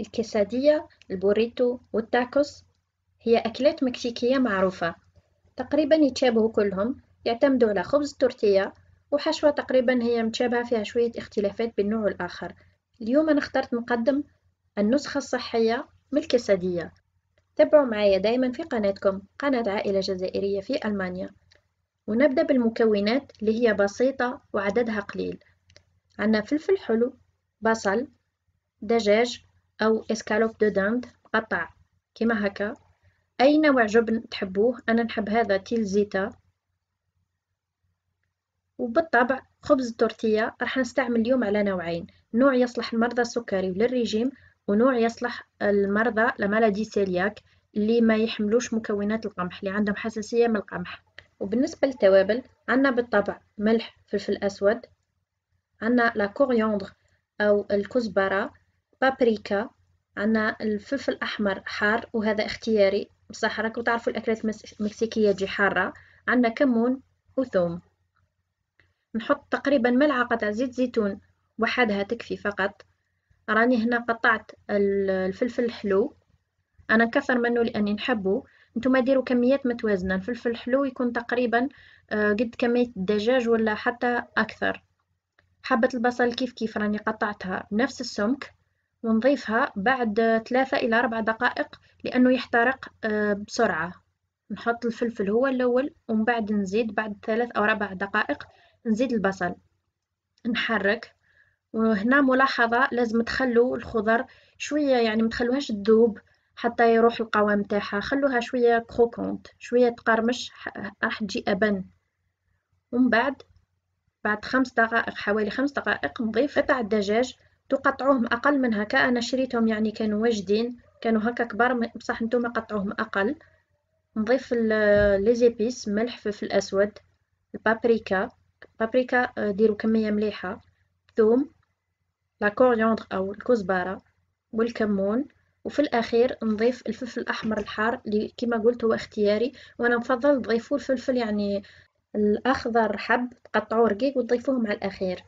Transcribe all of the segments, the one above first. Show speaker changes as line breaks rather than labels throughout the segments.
الكسادية البوريتو والتاكوس هي أكلات مكسيكية معروفة تقريبا يتشابهوا كلهم يعتمدوا على خبز تورتية وحشوة تقريبا هي متشابهة فيها شوية اختلافات بين نوع اليوم أنا اخترت نقدم النسخة الصحية من الكسادية تابعوا معايا دايما في قناتكم قناة عائلة جزائرية في ألمانيا ونبدأ بالمكونات اللي هي بسيطة وعددها قليل عنا فلفل حلو بصل دجاج أو اسكالوب دو داند قطع كما هكا أي نوع جبن تحبوه أنا نحب هذا تيل زيتا وبالطبع خبز التورتية راح نستعمل اليوم على نوعين نوع يصلح لمرضى السكري وللريجيم ونوع يصلح المرضى لمالادي سيلياك اللي ما يحملوش مكونات القمح اللي عندهم حساسية من القمح وبالنسبة للتوابل عندنا بالطبع ملح فلفل أسود عندنا لا كوريوندر أو الكزبرة بابريكا عنا الفلفل الأحمر حار وهذا اختياري بصح راكم تعرفوا الأكلات المكسيكية تجي حارة عنا كمون وثوم نحط تقريبا ملعقة تاع زيت زيتون وحدها تكفي فقط راني هنا قطعت الفلفل الحلو انا نكثر منه لاني نحبه نتوما ديروا كميات متوازنه الفلفل الحلو يكون تقريبا آه، قد كميه الدجاج ولا حتى اكثر حبه البصل كيف كيف راني قطعتها بنفس السمك ونضيفها بعد ثلاثة إلى أربع دقائق لأنه يحترق آه، بسرعة نحط الفلفل هو الأول ومن بعد نزيد بعد ثلاث أو أربع دقائق نزيد البصل نحرك وهنا ملاحظة لازم تخلو الخضر شوية يعني متخلوهاش تذوب حتى يروح القوام تاعها خلوها شوية كروكونت شوية تقرمش راح تجي أبن ومن بعد بعد خمس دقائق حوالي خمس دقائق نضيف قطع الدجاج تقطعوهم أقل من هكا أنا شريتهم يعني كانوا واجدين كانوا هكا كبار بصح نتوما قطعوهم أقل نضيف زيبيس ملح فلفل أسود البابريكا البابريكا ديروا كمية مليحة ثوم لا أو الكزبرة والكمون وفي الأخير نضيف الفلفل الأحمر الحار اللي كما قلت هو اختياري وأنا نفضل تضيفوا الفلفل يعني الأخضر حب تقطعوه رقيق وتضيفوه مع الأخير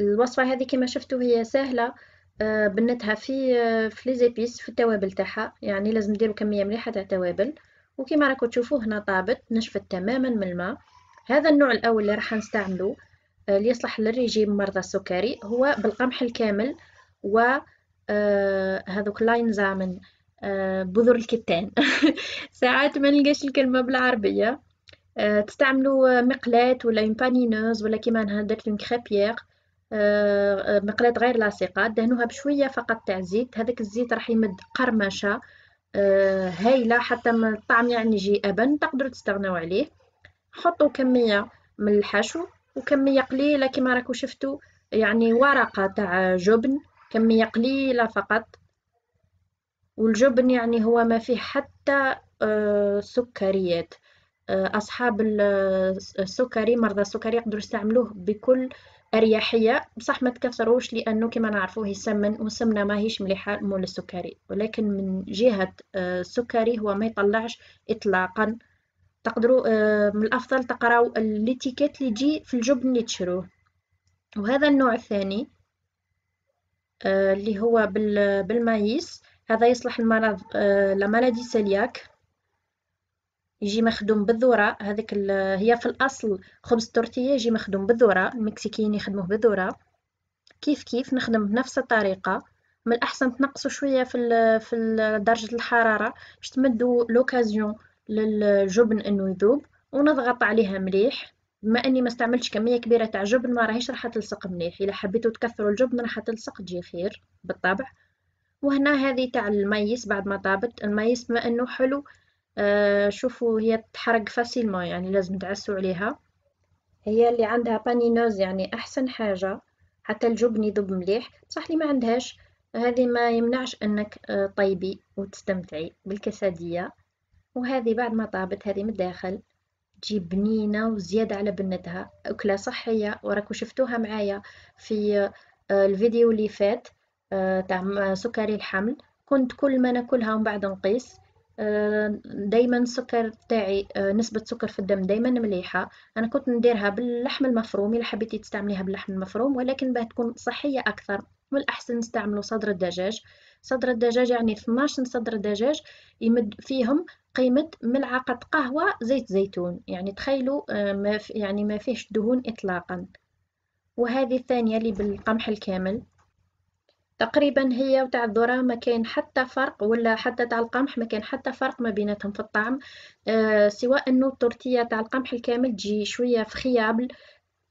الوصفه هذه كما شفتوا هي سهله آه، بنتها في آه، في لي زيبيس في التوابل تاعها يعني لازم نديروا كميه مليحه تاع توابل وكما راكم تشوفوا هنا طابت نشفت تماما من الماء هذا النوع الاول اللي راح نستعمله آه، اللي يصلح للريجيم مرضى السكري هو بالقمح الكامل و هذوك لاينزامن بذور الكتان ساعات ما نلقاش الكلمه بالعربيه تستعملوا مقلات ولا بانينوز ولا كيما هذاك الكريبيير آه، آه، مقلاة غير لاصقة دهنوها بشوية فقط تاع زيت هذاك الزيت راح يمد قرمشة آه، هايلة حتى من الطعم يعني يجي أبن تقدروا تستغناو عليه حطوا كمية من الحشو وكمية قليلة كما راكو شفتوا يعني ورقة تاع جبن كمية قليلة فقط والجبن يعني هو ما فيه حتى سكريات أصحاب السكري مرضى السكري يقدروا يستعملوه بكل اريحيه بصح ما تكثروش لانه كما نعرفوه السمن والسمنه ماهيش مليحه مول السكري ولكن من جهه آه، السكري هو ما يطلعش اطلاقا تقدروا آه، من الافضل تقراو الاتيكيت اللي يجي في الجبن اللي تشروه وهذا النوع الثاني آه، اللي هو بالمايس هذا يصلح المرض لا مالادي سيلياك يجي مخدوم بالذره هذيك هي في الاصل خبز التورتيه يجي مخدوم بالذره المكسيكيين يخدموه بالذره كيف كيف نخدم بنفس الطريقه من الاحسن تنقصوا شويه في في درجه الحراره باش تمدوا لوكازيون للجبن انه يذوب ونضغط عليها مليح بما اني ما استعملتش كميه كبيره تاع جبن ما راهيش راح تلصق مليح الا حبيتوا تكثروا الجبن راح تلصق تجي خير بالطبع وهنا هذه تاع الميس بعد ما طابت الميس بما انه حلو آه، شوفوا هي تحرق ما يعني لازم تعسوا عليها هي اللي عندها بانينوز يعني احسن حاجه حتى الجبن يذوب مليح صح اللي ما عندهاش هذه ما يمنعش انك آه، طيبي وتستمتعي بالكساديه وهذه بعد ما طابت هذه من الداخل تجي بنينه وزياده على بنتها اكله صحيه وراكو شفتوها معايا في آه، الفيديو اللي فات تاع سكري الحمل كنت كل ما ناكلها ومن بعد نقيس دايما السكر تاعي آه، نسبة سكر في الدم دايما مليحة أنا كنت نديرها باللحم المفروم إلا حبيتي تستعمليها باللحم المفروم ولكن باه تكون صحية أكثر من الأحسن نستعملوا صدر الدجاج صدر الدجاج يعني 12 صدر دجاج يمد فيهم قيمة ملعقة قهوة زيت زيتون يعني تخيلوا آه، ما يعني ما فيهش دهون إطلاقا وهذه الثانية اللي بالقمح الكامل تقريبا هي وتاع الذره ما كاين حتى فرق ولا حتى تاع القمح ما كاين حتى فرق ما بيناتهم في الطعم آه سواء انه التورتيه تاع القمح الكامل تجي شويه فخيابل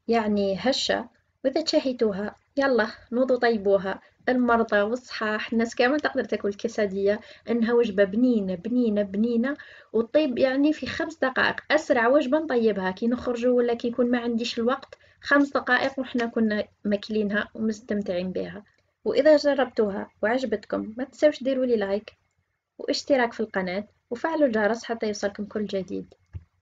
يعني هشه واذا تشهيتوها يلا نوضوا طيبوها المرضى والصحاح الناس كامل تقدر تاكل كسادية انها وجبه بنينه بنينه بنينه وطيب يعني في خمس دقائق اسرع وجبه نطيبها كي نخرجوا ولا كي يكون ما عنديش الوقت خمس دقائق وحنا كنا ماكلينها ومستمتعين بها وإذا جربتوها وعجبتكم ما تنسوش ديروا لي لايك واشتراك في القناة وفعلوا الجرس حتى يوصلكم كل جديد